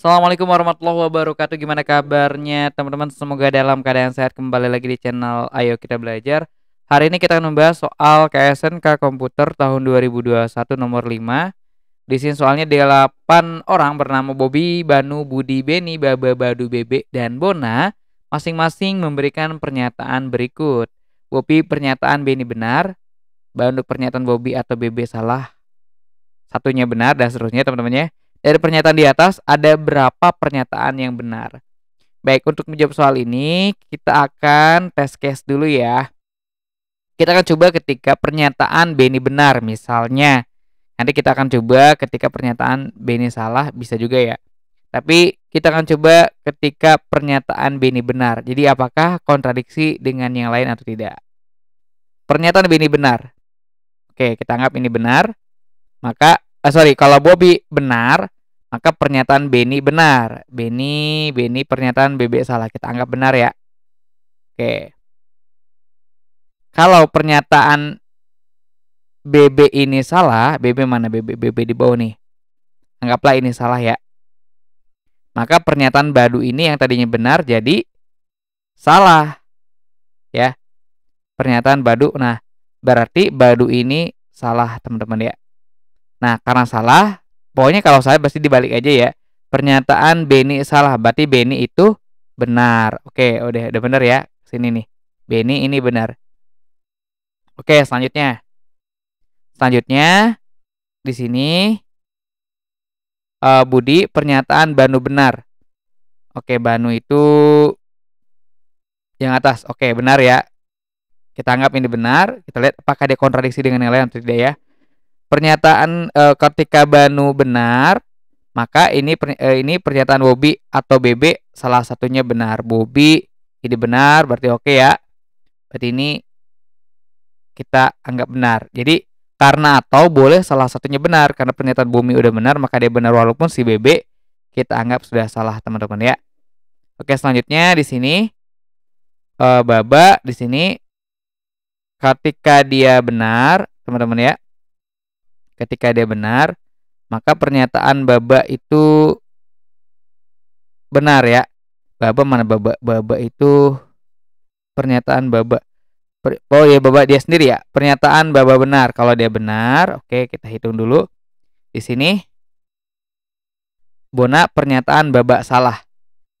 Assalamualaikum warahmatullahi wabarakatuh. Gimana kabarnya teman-teman? Semoga dalam keadaan sehat kembali lagi di channel Ayo Kita Belajar. Hari ini kita akan membahas soal KSNK Komputer tahun 2021 nomor 5. Di sini soalnya 8 orang bernama Bobby, Banu, Budi, Beni, Baba, Badu, Bebe, dan Bona masing-masing memberikan pernyataan berikut. Bobby pernyataan Beni benar, Banu pernyataan Bobby atau Bebe salah. Satunya benar dan seterusnya teman-teman ya. Dari pernyataan di atas, ada berapa pernyataan yang benar? Baik, untuk menjawab soal ini, kita akan tes case dulu ya. Kita akan coba ketika pernyataan b ini benar, misalnya. Nanti kita akan coba ketika pernyataan b ini salah, bisa juga ya. Tapi kita akan coba ketika pernyataan b ini benar. Jadi apakah kontradiksi dengan yang lain atau tidak? Pernyataan b ini benar. Oke, kita anggap ini benar. Maka eh, sorry kalau Bobby benar maka pernyataan Benny benar Benny Benny pernyataan BB salah kita anggap benar ya oke kalau pernyataan BB ini salah BB mana BB BB di bawah nih anggaplah ini salah ya maka pernyataan Badu ini yang tadinya benar jadi salah ya pernyataan Badu nah berarti Badu ini salah teman-teman ya Nah, karena salah, pokoknya kalau saya pasti dibalik aja ya. Pernyataan Beni salah, berarti Beni itu benar. Oke, udah udah benar ya. Sini nih. Beni ini benar. Oke, selanjutnya. Selanjutnya di sini uh, Budi pernyataan Banu benar. Oke, Banu itu yang atas. Oke, benar ya. Kita anggap ini benar. Kita lihat apakah dia kontradiksi dengan yang lain atau tidak ya pernyataan e, ketika Banu benar, maka ini per, e, ini pernyataan Bobi atau BB salah satunya benar. Bobi ini benar, berarti oke okay ya. Berarti ini kita anggap benar. Jadi karena atau boleh salah satunya benar karena pernyataan Bumi udah benar maka dia benar walaupun si BB kita anggap sudah salah teman-teman ya. Oke, selanjutnya di sini e, Baba di sini ketika dia benar, teman-teman ya. Ketika dia benar, maka pernyataan baba itu benar ya. Baba mana baba? Baba itu pernyataan baba. oh ya baba dia sendiri ya. Pernyataan baba benar. Kalau dia benar, oke kita hitung dulu. Di sini Bona pernyataan baba salah.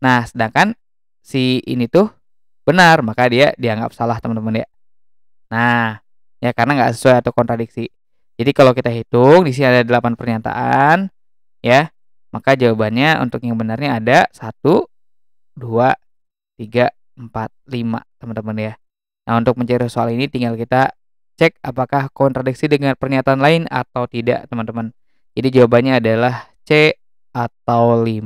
Nah, sedangkan si ini tuh benar, maka dia dianggap salah teman-teman ya. Nah, ya karena nggak sesuai atau kontradiksi. Jadi kalau kita hitung di sini ada 8 pernyataan ya. Maka jawabannya untuk yang benarnya ada 1 2 3 4 5 teman-teman ya. Nah, untuk mencari soal ini tinggal kita cek apakah kontradiksi dengan pernyataan lain atau tidak, teman-teman. Jadi jawabannya adalah C atau 5.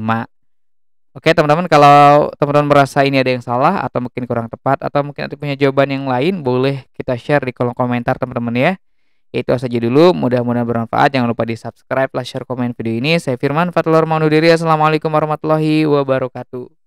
Oke, teman-teman, kalau teman-teman merasa ini ada yang salah atau mungkin kurang tepat atau mungkin ada punya jawaban yang lain, boleh kita share di kolom komentar, teman-teman ya. Itu saja dulu, mudah-mudahan bermanfaat. Jangan lupa di subscribe, like, share, komen video ini. Saya Firman Fatlor mau Assalamualaikum warahmatullahi wabarakatuh.